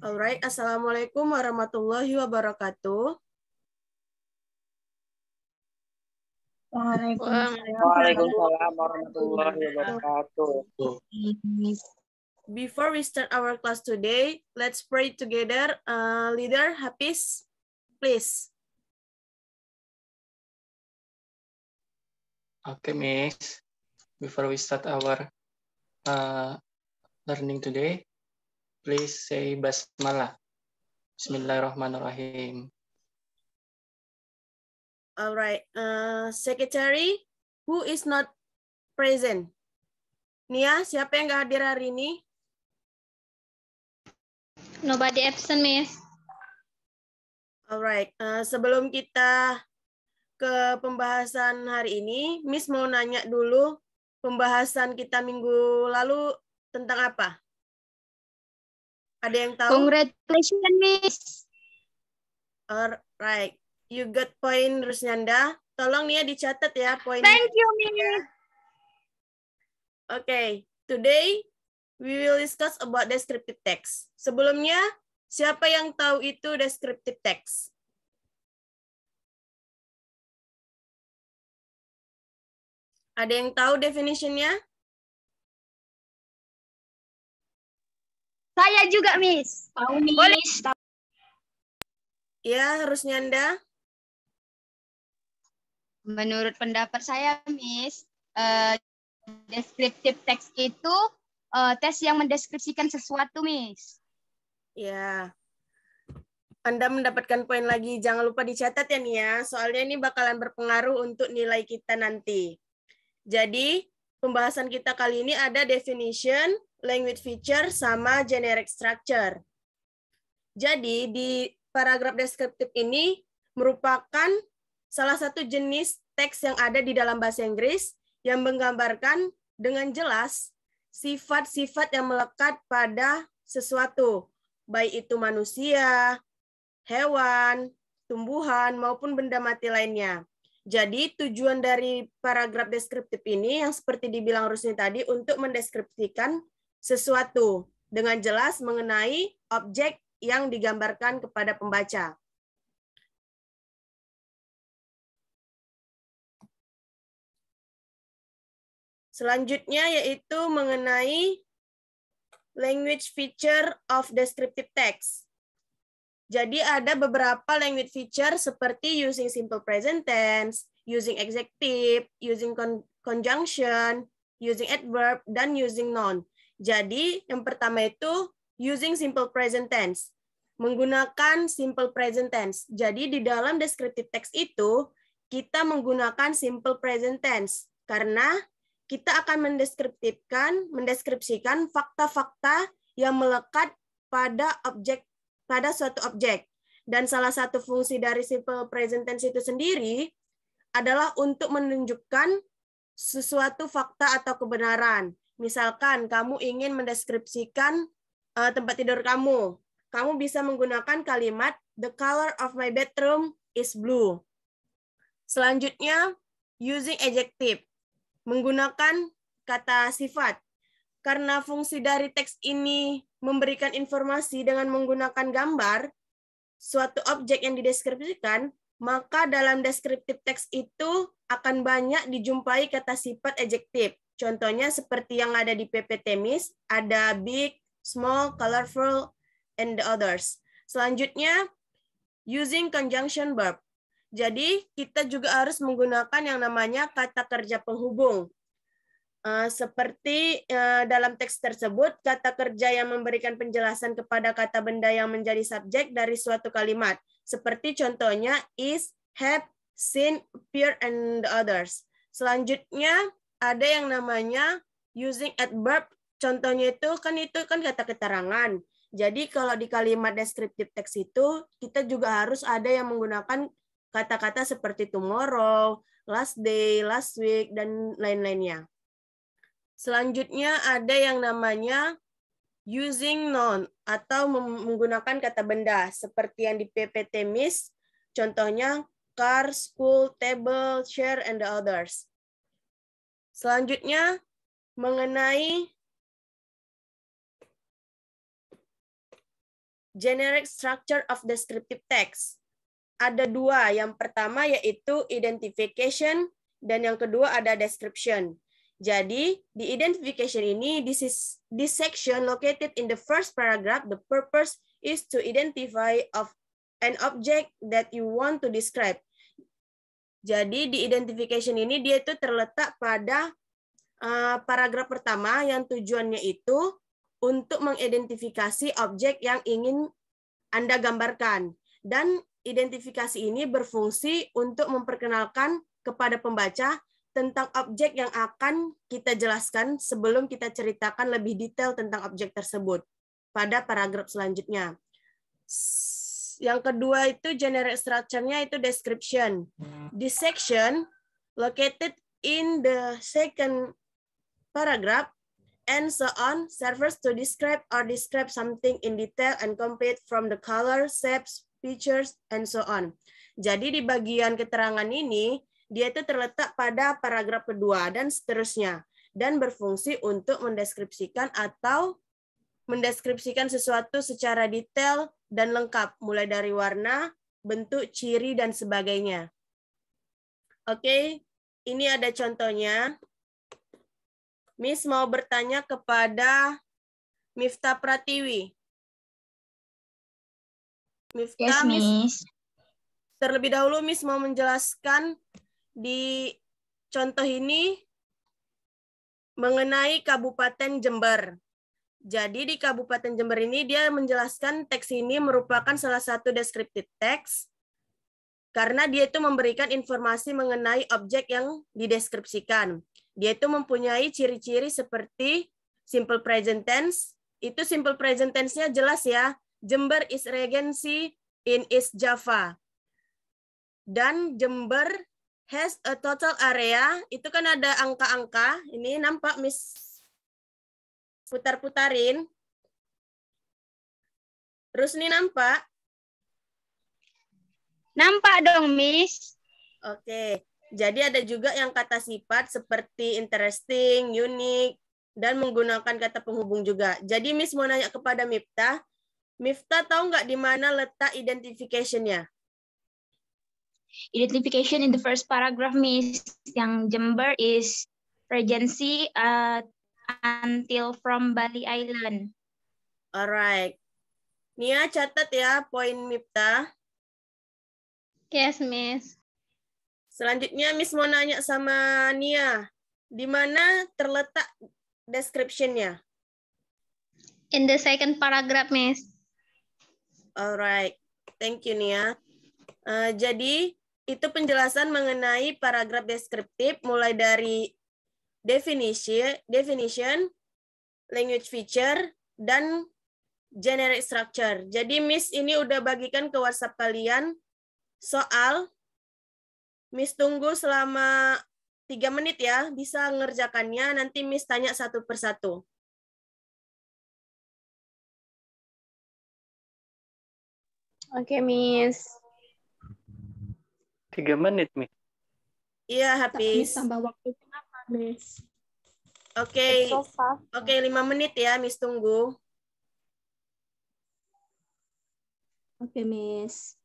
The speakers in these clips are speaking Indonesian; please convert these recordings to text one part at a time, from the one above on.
Alright, assalamualaikum warahmatullahi wabarakatuh. Waalaikumsalam warahmatullahi wabarakatuh. Before we start our class today, let's pray together. Uh, leader Hafiz, please. Okay, Miss. Before we start our uh, learning today, please say basmalah. Bismillahirrahmanirrahim. All right. Uh, secretary, who is not present? Nia, siapa yang nggak hadir hari ini? Nobody absent, Miss. Alright, uh, sebelum kita ke pembahasan hari ini, Miss mau nanya dulu pembahasan kita minggu lalu tentang apa? Ada yang tahu? Congratulations, Miss. Alright. You got point Rusnanda. Tolong nih ya dicatat ya poin. Thank you, Miss. Oke, okay. today we will discuss about descriptive text. Sebelumnya, siapa yang tahu itu descriptive text? Ada yang tahu definitionnya? Saya juga, Miss. Tahu, Miss. Boleh. Ya, harusnya anda. Menurut pendapat saya, Miss, uh, deskriptif teks itu uh, tes yang mendeskripsikan sesuatu, Miss. Ya. Anda mendapatkan poin lagi. Jangan lupa dicatat ya nih ya, soalnya ini bakalan berpengaruh untuk nilai kita nanti. Jadi, pembahasan kita kali ini ada definition, language feature sama generic structure. Jadi di paragraf deskriptif ini merupakan salah satu jenis teks yang ada di dalam bahasa Inggris yang menggambarkan dengan jelas sifat-sifat yang melekat pada sesuatu, baik itu manusia, hewan, tumbuhan, maupun benda mati lainnya. Jadi tujuan dari paragraf deskriptif ini yang seperti dibilang Rusni tadi untuk mendeskripsikan sesuatu dengan jelas mengenai objek yang digambarkan kepada pembaca. Selanjutnya yaitu mengenai language feature of descriptive text. Jadi ada beberapa language feature seperti using simple present tense, using adjective, using conjunction, using adverb, dan using noun. Jadi yang pertama itu using simple present tense, menggunakan simple present tense. Jadi di dalam descriptive text itu kita menggunakan simple present tense karena kita akan mendeskriptifkan, mendeskripsikan fakta-fakta yang melekat pada objek pada suatu objek. Dan salah satu fungsi dari simple present tense itu sendiri adalah untuk menunjukkan sesuatu fakta atau kebenaran. Misalkan kamu ingin mendeskripsikan uh, tempat tidur kamu, kamu bisa menggunakan kalimat "The color of my bedroom is blue". Selanjutnya, using adjective, menggunakan kata sifat. Karena fungsi dari teks ini memberikan informasi dengan menggunakan gambar suatu objek yang dideskripsikan, maka dalam deskriptif teks itu akan banyak dijumpai kata sifat adjective. Contohnya seperti yang ada di PP Temis, ada big, small, colorful, and the others. Selanjutnya, using conjunction verb. Jadi kita juga harus menggunakan yang namanya kata kerja penghubung. Uh, seperti uh, dalam teks tersebut, kata kerja yang memberikan penjelasan kepada kata benda yang menjadi subjek dari suatu kalimat. Seperti contohnya is, have, seen, appear, and others. Selanjutnya, ada yang namanya using adverb. Contohnya itu kan itu kan kata keterangan. Jadi kalau di kalimat deskriptif teks itu kita juga harus ada yang menggunakan kata-kata seperti tomorrow, last day, last week dan lain-lainnya. Selanjutnya ada yang namanya using noun atau menggunakan kata benda seperti yang di PPT Miss contohnya car, school, table, chair and the others. Selanjutnya mengenai generic structure of descriptive text. Ada dua, yang pertama yaitu identification dan yang kedua ada description. Jadi, di identification ini, this, is, this section located in the first paragraph, the purpose is to identify of an object that you want to describe. Jadi di identification ini dia itu terletak pada uh, paragraf pertama yang tujuannya itu untuk mengidentifikasi objek yang ingin Anda gambarkan. Dan identifikasi ini berfungsi untuk memperkenalkan kepada pembaca tentang objek yang akan kita jelaskan sebelum kita ceritakan lebih detail tentang objek tersebut pada paragraf selanjutnya yang kedua itu generic structure-nya itu description. This hmm. section located in the second paragraph and so on serves to describe or describe something in detail and complete from the color, shapes, features, and so on. Jadi di bagian keterangan ini, dia itu terletak pada paragraf kedua dan seterusnya dan berfungsi untuk mendeskripsikan atau mendeskripsikan sesuatu secara detail dan lengkap, mulai dari warna, bentuk, ciri, dan sebagainya. Oke, ini ada contohnya. Miss mau bertanya kepada Mifta Pratiwi. Mifta yes, Miss. Miss. Terlebih dahulu Miss mau menjelaskan di contoh ini mengenai Kabupaten Jember. Jadi di Kabupaten Jember ini dia menjelaskan teks ini merupakan salah satu descriptive teks karena dia itu memberikan informasi mengenai objek yang dideskripsikan. Dia itu mempunyai ciri-ciri seperti simple present tense. Itu simple present tense-nya jelas ya. Jember is regency in East Java. Dan Jember has a total area. Itu kan ada angka-angka. Ini nampak Miss putar-putarin. Terus ini nampak? Nampak dong, Miss. Oke. Jadi ada juga yang kata sifat seperti interesting, unik, dan menggunakan kata penghubung juga. Jadi Miss mau nanya kepada Mipta, Mifta tahu nggak di mana letak identification-nya? Identification in the first paragraph, Miss, yang Jember is Regency at until from Bali Island. Alright. Nia catat ya poin Mipta. Yes, Miss. Selanjutnya Miss mau nanya sama Nia. Di mana terletak description-nya? In the second paragraph, Miss. Alright. Thank you, Nia. Uh, jadi, itu penjelasan mengenai paragraf deskriptif mulai dari definition, definition, language feature, dan generic structure. Jadi Miss ini udah bagikan ke WhatsApp kalian soal. Miss tunggu selama tiga menit ya, bisa ngerjakannya. Nanti Miss tanya satu persatu. Oke, okay, Miss. Tiga menit, Miss. Iya, Happy. Miss tambah waktu Miss. Oke, okay. so oke okay, lima menit ya, Miss tunggu. Oke, okay, Miss.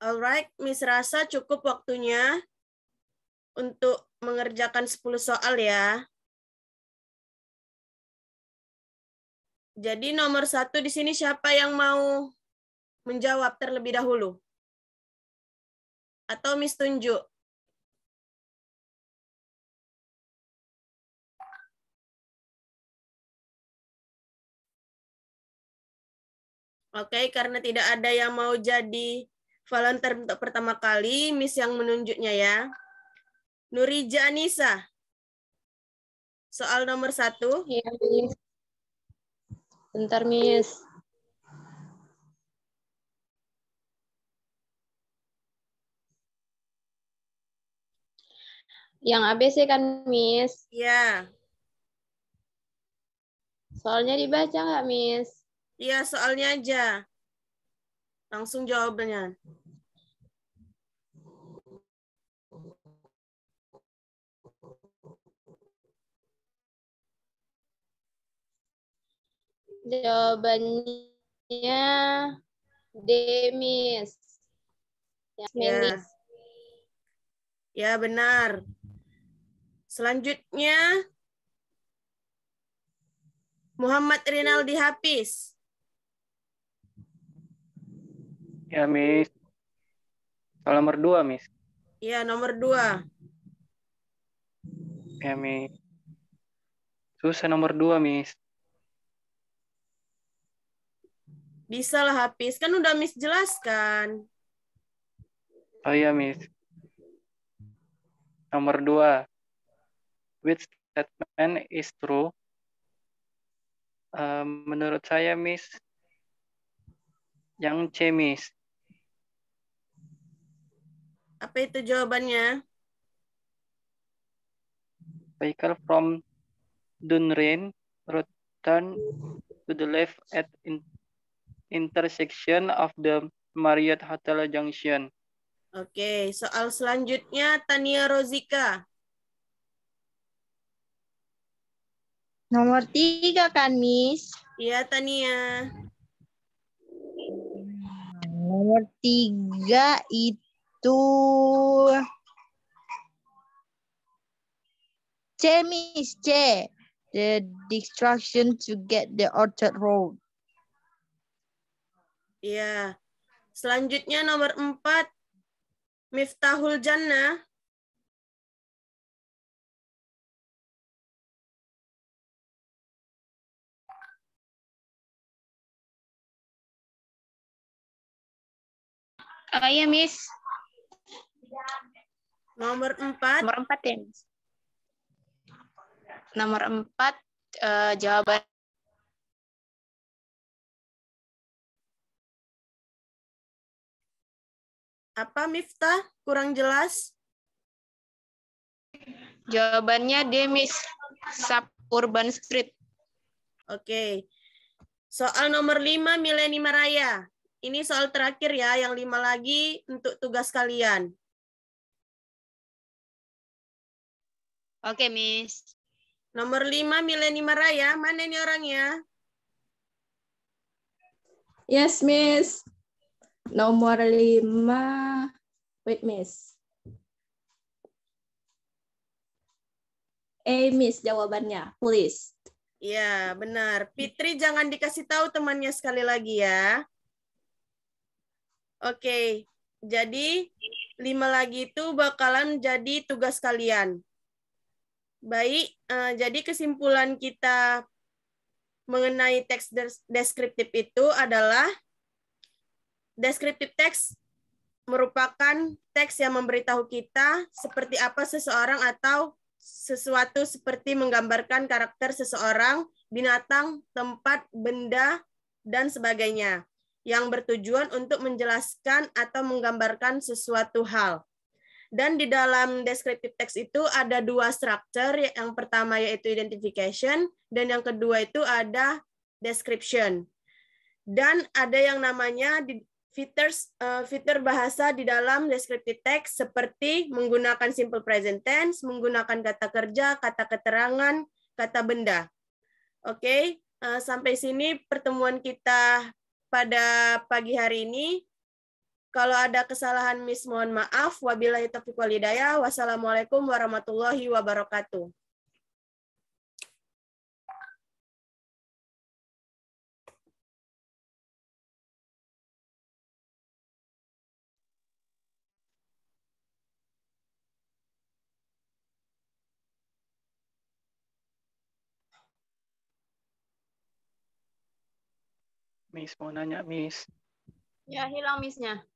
Alright, Miss Rasa cukup waktunya untuk mengerjakan 10 soal ya. Jadi nomor satu di sini siapa yang mau menjawab terlebih dahulu? Atau Miss tunjuk? Oke, okay, karena tidak ada yang mau jadi volunteer untuk pertama kali, Miss yang menunjuknya ya. Nurija Anissa. Soal nomor satu. Iya, Miss. Bentar, Miss. Yang ABC kan, Miss? Iya. Soalnya dibaca nggak, Miss? Iya, soalnya aja. Langsung jawabannya. Jawabannya Demis. Ya, ya. ya. benar. Selanjutnya Muhammad Rinaldi hapis. Ya, Miss. Soal nomor dua, Miss. Ya nomor dua. Ya, Miss. Susah nomor dua, Miss. Bisa lah habis. Kan udah Miss jelaskan. Oh iya, Miss. Nomor dua. Which statement is true? Uh, menurut saya, Miss. Yang C, Miss. Apa itu jawabannya? Vehicle from Dunrain return to the left at intersection of the Marriott Hotel Junction. Oke, soal selanjutnya Tania Rozika. Nomor tiga kan, Miss? Iya, Tania. Nomor tiga itu C, Miss C. The destruction to get the orchard road. Iya. Selanjutnya nomor empat, Miftahul Jannah. Oh iya, Miss. Nomor empat. Nomor empat ya, Miss. Nomor empat, uh, jawaban Apa Miftah? Kurang jelas? Jawabannya D, Miss. Urban Street. Oke. Okay. Soal nomor 5 Milenima Raya. Ini soal terakhir ya, yang lima lagi untuk tugas kalian. Oke, okay, Miss. Nomor 5 Milenima Raya, mana ini orangnya? Yes, Miss. Nomor lima, wait miss. Eh miss jawabannya, please. Ya benar. Fitri jangan dikasih tahu temannya sekali lagi ya. Oke, jadi lima lagi itu bakalan jadi tugas kalian. Baik, uh, jadi kesimpulan kita mengenai teks deskriptif itu adalah Descriptive teks merupakan teks yang memberitahu kita seperti apa seseorang atau sesuatu seperti menggambarkan karakter seseorang, binatang, tempat, benda, dan sebagainya yang bertujuan untuk menjelaskan atau menggambarkan sesuatu hal. Dan di dalam descriptive teks itu ada dua struktur ya, yang pertama yaitu identification, dan yang kedua itu ada description. Dan ada yang namanya fitur uh, eh, fitur bahasa di dalam descriptive text seperti menggunakan simple present tense, menggunakan kata kerja, kata keterangan, kata benda. Oke, okay? uh, eh, sampai sini pertemuan kita pada pagi hari ini. Kalau ada kesalahan Miss mohon maaf. Wabillahi taufiq hidayah. Wassalamualaikum warahmatullahi wabarakatuh. Miss muna niya, miss. Yeah, hilang miss niya.